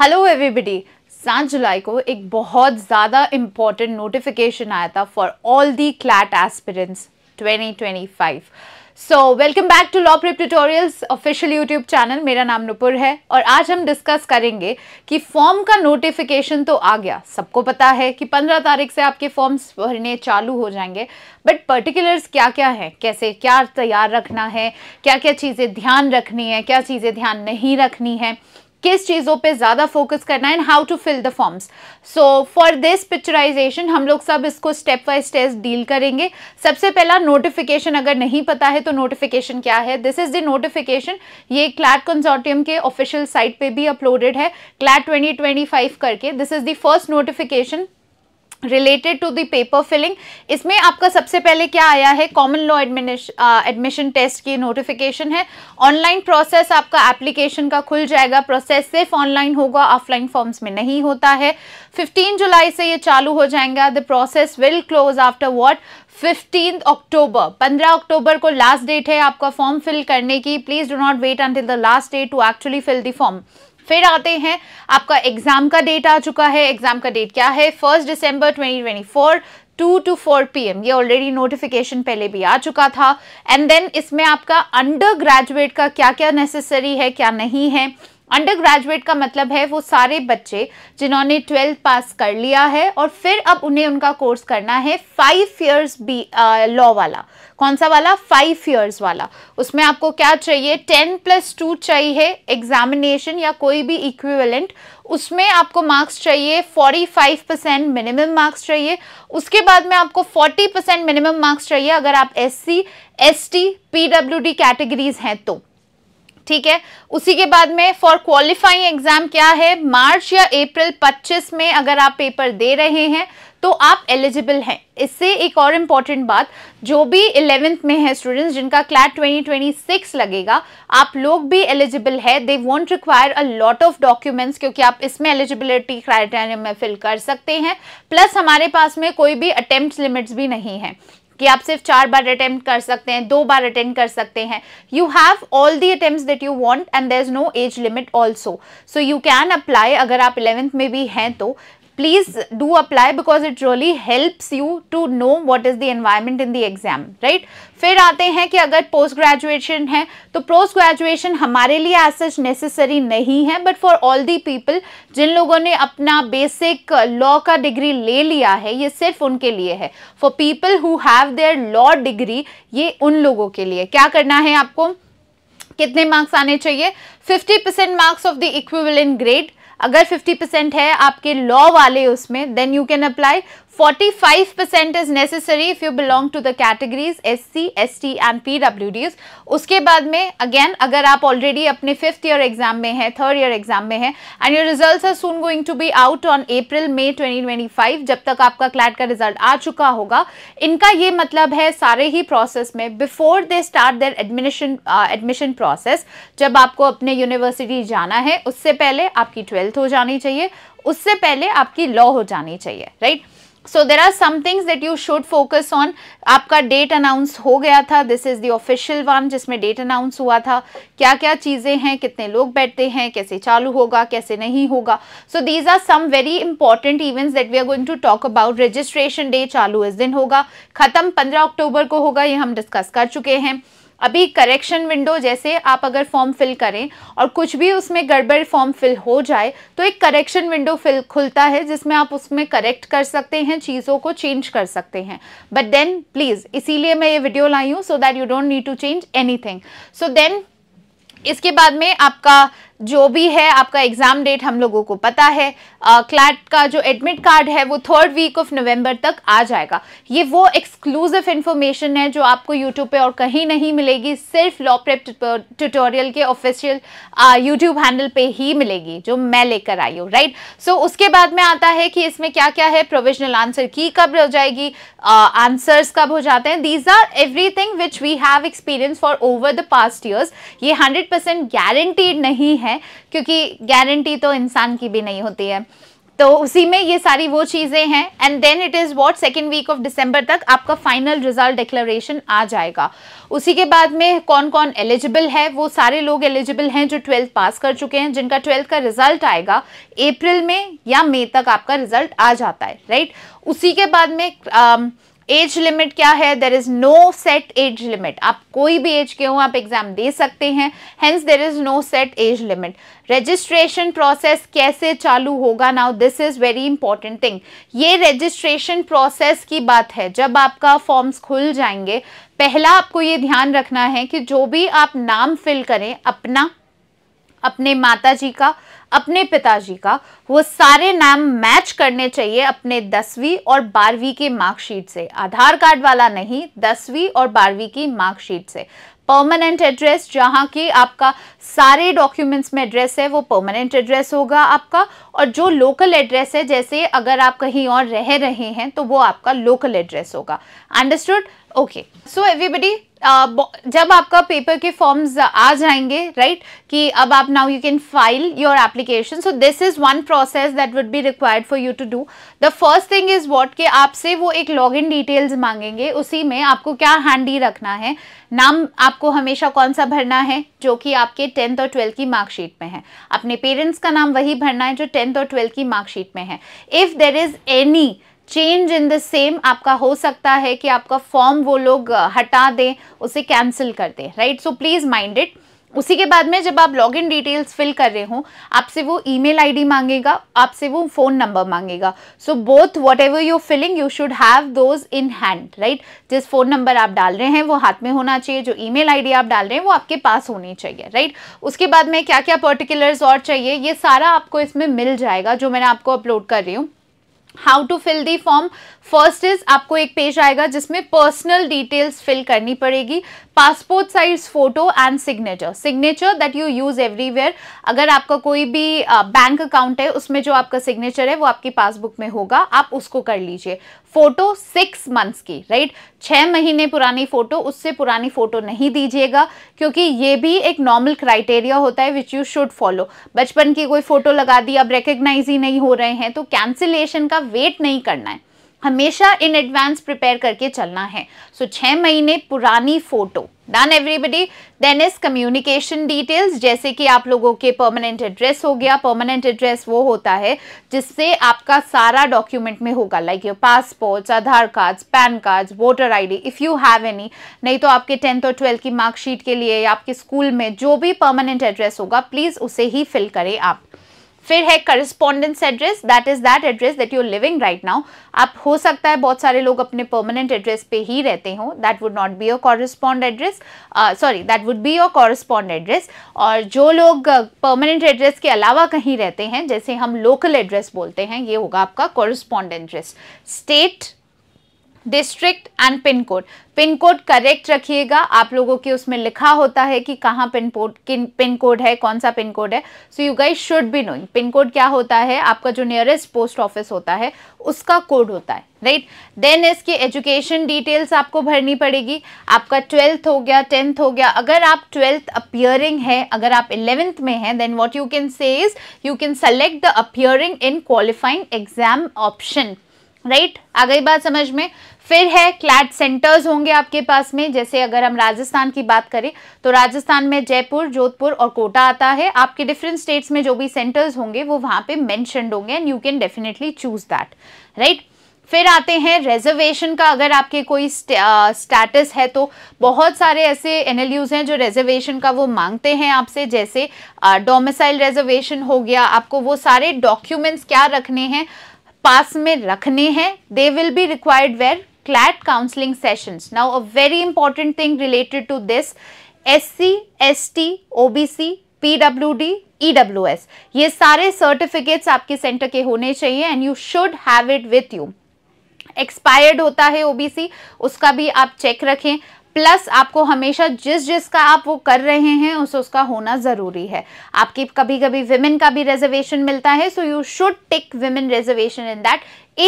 Hello everybody सात जुलाई को एक बहुत ज़्यादा इम्पॉर्टेंट नोटिफिकेशन आया था for all the CLAT aspirants 2025 so welcome back to Law Prep Tutorials official YouTube channel मेरा नाम नुपुर है और आज हम डिस्कस करेंगे कि फॉर्म का नोटिफिकेशन तो आ गया सबको पता है कि 15 तारीख से आपके फॉर्म्स भरने चालू हो जाएंगे बट पर्टिकुलर्स क्या क्या हैं कैसे क्या तैयार रखना है क्या क्या चीज़ें ध्यान रखनी है क्या चीज़ें ध्यान नहीं रखनी है किस चीज़ों पे ज़्यादा फोकस करना है and how to fill the forms so for this picturisation हम लोग सब इसको स्टेप बाय स्टेप डील करेंगे सबसे पहला नोटिफिकेशन अगर नहीं पता है तो नोटिफिकेशन क्या है दिस इज़ द नोटिफिकेशन ये क्लैट कंसोर्टियम के ऑफिशियल साइट पे भी अपलोडेड है क्लैट 2025 करके this is the first notification related to the paper filling इसमें आपका सबसे पहले क्या आया है कॉमन लॉ एडमिशन टेस्ट की नोटिफिकेशन है ऑनलाइन प्रोसेस आपका एप्लीकेशन का खुल जाएगा प्रोसेस सिर्फ ऑनलाइन होगा ऑफलाइन फॉर्म्स में नहीं होता है 15 जुलाई से ये चालू हो जाएगा the process will close after what fifteen October पंद्रह अक्टूबर को लास्ट डेट है आपका फॉर्म फिल करने की please do not wait until the last date to actually fill the form फिर आते हैं आपका एग्जाम का डेट आ चुका है एग्जाम का डेट क्या है first December 2024 to two four P ये ऑलरेडी नोटिफिकेशन पहले भी आ चुका था एंड देन इसमें आपका अंडर ग्रेजुएट का क्या क्या नेसेसरी है क्या नहीं है अंडर ग्रेजुएट का मतलब है वो सारे बच्चे जिन्होंने ट्वेल्थ पास कर लिया है और फिर अब उन्हें उनका कोर्स करना है फाइव ईयर्स बी लॉ वाला कौन सा वाला फाइव ईयर्स वाला उसमें आपको क्या चाहिए टेन प्लस टू चाहिए एग्जामिनेशन या कोई भी इक्विवेलेंट उसमें आपको मार्क्स चाहिए फाइव परसेंट मिनिमम मार्क्स चाहिए उसके बाद में आपको फोर्टी परसेंट मिनिमम मार्क्स चाहिए अगर आप S C S T P W D categories हैं तो ठीक है उसी के बाद में फॉर क्वालिफाइंग एग्जाम क्या है मार्च या अप्रैल 25 में अगर आप पेपर दे रहे हैं तो आप एलिजिबल हैं इससे एक और इम्पॉर्टेंट बात जो भी इलेवेंथ में है स्टूडेंट्स जिनका क्लैट 2026 लगेगा आप लोग भी एलिजिबल है they won't require a lot of documents क्योंकि आप इसमें एलिजिबिलिटी क्राइटेरिया में फिल कर सकते हैं प्लस हमारे पास में कोई भी अटेम्प्ट लिमिट्स भी नहीं है कि आप सिर्फ चार बार अटेम्प्ट कर सकते हैं दो बार अटेंड कर सकते हैं you have all the attempt that you want and there is no age limit also so you can apply अगर आप इलेवेंथ में भी हैं तो please do apply because it really helps you to know what is the environment in the exam right फिर आते हैं कि अगर पोस्ट ग्रेजुएशन है तो पोस्ट ग्रेजुएशन हमारे लिए एज सच नेसेसरी नहीं है but for all the people जिन लोगों ने अपना बेसिक लॉ का डिग्री ले लिया है ये सिर्फ उनके लिए है for people who have their law degree ये उन लोगों के लिए क्या करना है आपको कितने मार्क्स आने चाहिए 50% marks of the equivalent grade अगर 50 परसेंट है आपके लॉ वाले उसमें then you can apply 45% is necessary if you belong to the categories S C S T and P W Ds उसके बाद में अगेन अगर आप ऑलरेडी अपने फिफ्थ ईयर एग्जाम में हैं थर्ड ईयर एग्जाम में हैं and your result are soon going to be out on April May 2025 जब तक आपका क्लैट का रिजल्ट आ चुका होगा इनका ये मतलब है सारे ही प्रोसेस में before they start their admission admission process जब आपको अपने यूनिवर्सिटी जाना है उससे पहले आपकी ट्वेल्थ हो जानी चाहिए उससे पहले आपकी लॉ हो जानी चाहिए right right? So there are some things that you should focus on आपका डेट अनाउंस हो गया था दिस इज़ दफिशियल वन जिसमें डेट अनाउंस हुआ था क्या क्या चीज़ें हैं कितने लोग बैठते हैं कैसे चालू होगा कैसे नहीं होगा so these are some very important events that we are going to talk about registration day चालू इस दिन होगा ख़त्म पंद्रह अक्टूबर को होगा ये हम डिस्कस कर चुके हैं अभी करेक्शन विंडो जैसे आप अगर फॉर्म फिल करें और कुछ भी उसमें गड़बड़ फॉर्म फिल हो जाए तो एक करेक्शन विंडो फिल खुलता है जिसमें आप उसमें करेक्ट कर सकते हैं चीज़ों को चेंज कर सकते हैं बट देन प्लीज़ इसीलिए मैं ये वीडियो लाई हूँ so that you don't need to change anything so then इसके बाद में आपका जो भी है आपका एग्ज़ाम डेट हम लोगों को पता है क्लैट का जो एडमिट कार्ड है वो थर्ड वीक ऑफ नवंबर तक आ जाएगा ये वो एक्सक्लूसिव इन्फॉर्मेशन है जो आपको यूट्यूब पे और कहीं नहीं मिलेगी सिर्फ लॉ प्रेप ट्यूटोरियल के ऑफिशियल यूट्यूब हैंडल पे ही मिलेगी जो मैं लेकर आई हूँ राइट सो उसके बाद में आता है कि इसमें क्या क्या है प्रोविजनल आंसर की कब हो जाएगी आंसर्स uh, कब हो जाते हैं these are everything which we have experience for over the past years ये हंड्रेड गारंटीड नहीं है है क्योंकि गारंटी तो इंसान की भी नहीं होती है तो उसी में ये सारी वो चीज़ें हैं and then it is what second week of December तक आपका फाइनल रिजल्ट डिक्लेरेशन आ जाएगा उसी के बाद में कौन कौन एलिजिबल है वो सारे लोग एलिजिबल हैं जो ट्वेल्थ पास कर चुके हैं जिनका ट्वेल्थ का रिजल्ट आएगा अप्रैल में या मई तक आपका रिजल्ट आ जाता है राइट उसी के बाद में आ, um, एज लिमिट क्या है there is no set age limit आप कोई भी एज के हो आप एग्जाम दे सकते हैं hence there is no set age limit registration process कैसे चालू होगा now this is very important thing ये रजिस्ट्रेशन प्रोसेस की बात है जब आपका फॉर्म्स खुल जाएंगे पहला आपको ये ध्यान रखना है कि जो भी आप नाम फिल करें अपना अपने माता जी का अपने पिताजी का वो सारे नाम मैच करने चाहिए अपने दसवीं और बारहवीं के मार्कशीट से आधार कार्ड वाला नहीं दसवीं और बारहवीं की मार्कशीट से परमानेंट एड्रेस जहाँ की आपका सारे डॉक्यूमेंट्स में एड्रेस है वो परमानेंट एड्रेस होगा आपका और जो लोकल एड्रेस है जैसे अगर आप कहीं और रह रहे हैं तो वो आपका लोकल एड्रेस होगा अंडरस्टूड ओके सो एवरीबडी जब आपका पेपर के फॉर्म्स आ जाएंगे राइट कि अब आप now you can file your application so this is one process that would be required for you to do the first thing is what कि आपसे वो एक लॉग इन डिटेल्स मांगेंगे उसी में आपको क्या हैंडी रखना है नाम आपको हमेशा कौन सा भरना है जो कि आपके टेंथ और ट्वेल्थ की मार्कशीट में है अपने पेरेंट्स का नाम वही भरना है जो टेंथ और ट्वेल्थ की मार्कशीट में है if there is any change in the same आपका हो सकता है कि आपका फॉर्म वो लोग हटा दें उसे कैंसिल कर दें right so please mind it उसी के बाद में जब आप लॉगिन डिटेल्स फिल कर रहे हो आपसे वो ईमेल आईडी मांगेगा आपसे वो फ़ोन नंबर मांगेगा so both whatever you filling you should have those in hand right जिस फ़ोन नंबर आप डाल रहे हैं वो हाथ में होना चाहिए जो ईमेल आईडी आप डाल रहे हैं वो आपके पास होनी चाहिए राइट उसके बाद में क्या क्या पर्टिकुलर्स और चाहिए ये सारा आपको इसमें मिल जाएगा जो मैंने आपको अपलोड कर रही हूँ how to fill the form first is आपको एक पेज आएगा जिसमें पर्सनल डिटेल्स फिल करनी पड़ेगी passport size photo and signature signature that you use everywhere अगर आपका कोई भी बैंक अकाउंट है उसमें जो आपका सिग्नेचर है वो आपकी पासबुक में होगा आप उसको कर लीजिए फोटो सिक्स मंथ्स की राइट छः महीने पुरानी फ़ोटो उससे पुरानी फ़ोटो नहीं दीजिएगा क्योंकि ये भी एक नॉर्मल क्राइटेरिया होता है विच यू शुड फॉलो बचपन की कोई फ़ोटो लगा दी अब रिकग्नाइज ही नहीं हो रहे हैं तो कैंसिलेशन का वेट नहीं करना है हमेशा इन एडवांस प्रिपेयर करके चलना है सो so, छः महीने पुरानी photo done everybody then is communication details जैसे कि आप लोगों के परमानेंट एड्रेस हो गया परमानेंट एड्रेस वो होता है जिससे आपका सारा डॉक्यूमेंट में होगा like your passports Aadhaar cards PAN cards voter ID if you have any नहीं तो आपके टेंथ और ट्वेल्थ की मार्कशीट के लिए या आपके स्कूल में जो भी परमानेंट एड्रेस होगा प्लीज़ उसे ही फिल करें आप फिर है correspondence address that is that address that you living right now आप हो सकता है बहुत सारे लोग अपने परमानेंट एड्रेस पे ही रहते हो that would not be your correspond address sorry that would be your correspond address और जो लोग परमानेंट uh, एड्रेस के अलावा कहीं रहते हैं जैसे हम लोकल एड्रेस बोलते हैं ये होगा आपका correspond address state district and pin code pin code correct रखिएगा आप लोगों के उसमें लिखा होता है कि कहाँ पिन कोड किन पिन कोड है कौन सा पिन कोड है so you guys should be knowing pin code क्या होता है आपका जो नियरेस्ट पोस्ट ऑफिस होता है उसका कोड होता है राइट देन इसकी एजुकेशन डिटेल्स आपको भरनी पड़ेगी आपका ट्वेल्थ हो गया टेंथ हो गया अगर आप ट्वेल्थ अपियरिंग है अगर आप इलेवेंथ में हैं then what you can say is you can select the appearing in qualifying exam option right आ गई बात समझ में फिर है क्लैट सेंटर्स होंगे आपके पास में जैसे अगर हम राजस्थान की बात करें तो राजस्थान में जयपुर जोधपुर और कोटा आता है आपके डिफरेंट स्टेट्स में जो भी सेंटर्स होंगे वो वहाँ पे मैंशनड होंगे and you can definitely choose that right फिर आते हैं रिजर्वेशन का अगर आपके कोई स्टेटस है तो बहुत सारे ऐसे एन हैं जो रिजर्वेशन का वो मांगते हैं आपसे जैसे डोमिसाइल रिजर्वेशन हो गया आपको वो सारे डॉक्यूमेंट्स क्या रखने हैं पास में रखने हैं they will be required where CLAT counseling sessions. Now a very important thing related to this SC, ST, OBC, PWD, EWS ये सारे certificates आपके सेंटर के होने चाहिए and you should have it with you. Expired होता है OBC उसका भी आप चेक रखें प्लस आपको हमेशा जिस जिसका आप वो कर रहे हैं उस उसका होना ज़रूरी है आपकी कभी कभी विमेन का भी रिजर्वेशन मिलता है so you should take women reservation in that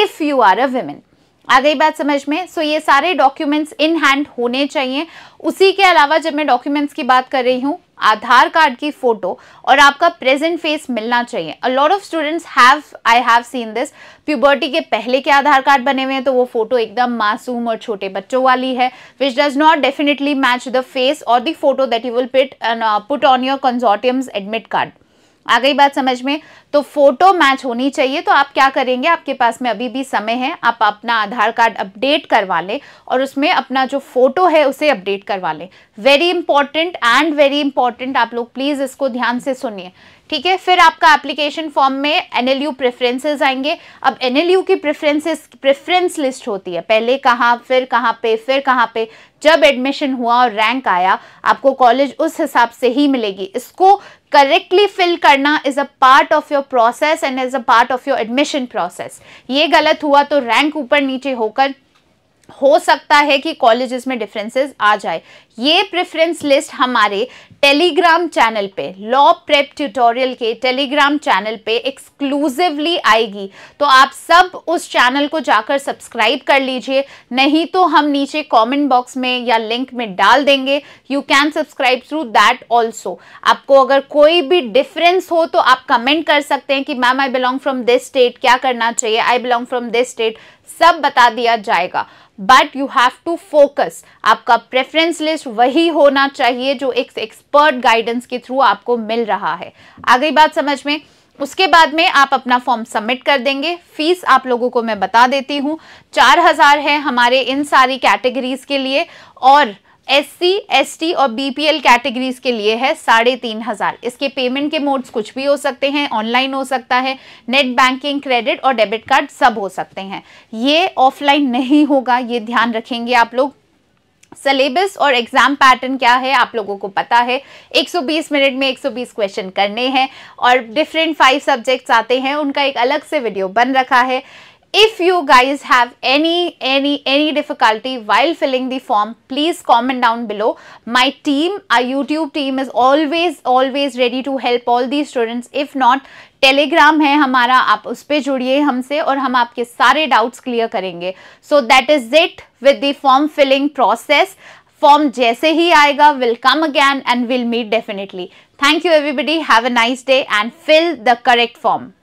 if you are a women आ गई बात समझ में सो so, ये सारे डॉक्यूमेंट्स इन हैंड होने चाहिए उसी के अलावा जब मैं डॉक्यूमेंट्स की बात कर रही हूँ आधार कार्ड की फोटो और आपका प्रेजेंट फेस मिलना चाहिए a lot of students have I have seen this puberty के पहले के आधार कार्ड बने हुए हैं तो वो फोटो एकदम मासूम और छोटे बच्चों वाली है which does not definitely match the face और the photo that you will pit put on your consortiums admit card आ गई बात समझ में तो फोटो मैच होनी चाहिए तो आप क्या करेंगे आपके पास में अभी भी समय है आप अपना आधार कार्ड अपडेट करवा लें और उसमें अपना जो फोटो है उसे अपडेट करवा लें very important and very important आप लोग प्लीज़ इसको ध्यान से सुनिए ठीक है फिर आपका एप्लीकेशन फॉर्म में एनएलयू प्रेफरेंसेस आएंगे अब एनएलयू की प्रेफरेंसेस प्रेफरेंस लिस्ट होती है पहले कहाँ फिर कहाँ पे फिर कहाँ पे जब एडमिशन हुआ और रैंक आया आपको कॉलेज उस हिसाब से ही मिलेगी इसको करेक्टली फिल करना is a part of your process and is a part of your admission process ये गलत हुआ तो रैंक ऊपर नीचे होकर हो सकता है कि कॉलेजेस में डिफरेंसेस आ जाए ये प्रेफरेंस लिस्ट हमारे टेलीग्राम चैनल पे लॉ प्रेप ट्यूटोरियल के टेलीग्राम चैनल पे एक्सक्लूसिवली आएगी तो आप सब उस चैनल को जाकर सब्सक्राइब कर लीजिए नहीं तो हम नीचे कमेंट बॉक्स में या लिंक में डाल देंगे you can subscribe through that also आपको अगर कोई भी डिफरेंस हो तो आप कमेंट कर सकते हैं कि ma'am I belong from this state क्या करना चाहिए I belong from this state सब बता दिया जाएगा but you have to focus आपका प्रेफरेंस लिस्ट वही होना चाहिए जो एक एक्सपर्ट गाइडेंस के थ्रू आपको मिल रहा है आ गई बात समझ में उसके बाद में आप अपना फॉर्म सबमिट कर देंगे फीस आप लोगों को मैं बता देती हूँ चार हज़ार है हमारे इन सारी कैटेगरीज के लिए और एससी, एसटी और बीपीएल कैटेगरीज के लिए है साढ़े तीन हजार इसके पेमेंट के मोड्स कुछ भी हो सकते हैं ऑनलाइन हो सकता है नेट बैंकिंग क्रेडिट और डेबिट कार्ड सब हो सकते हैं ये ऑफलाइन नहीं होगा ये ध्यान रखेंगे आप लोग सिलेबस और एग्जाम पैटर्न क्या है आप लोगों को पता है 120 मिनट में 120 क्वेश्चन करने हैं और डिफरेंट फाइव सब्जेक्ट्स आते हैं उनका एक अलग से वीडियो बन रखा है if you guys have any any any difficulty while filling the form please comment down below my team our youtube team is always always ready to help all these students if not telegram hai hamara aap us pe judiye humse aur hum aapke sare doubts clear karenge so that is it with the form filling process form jaise hi aayega will come again and we'll meet definitely thank you everybody have a nice day and fill the correct form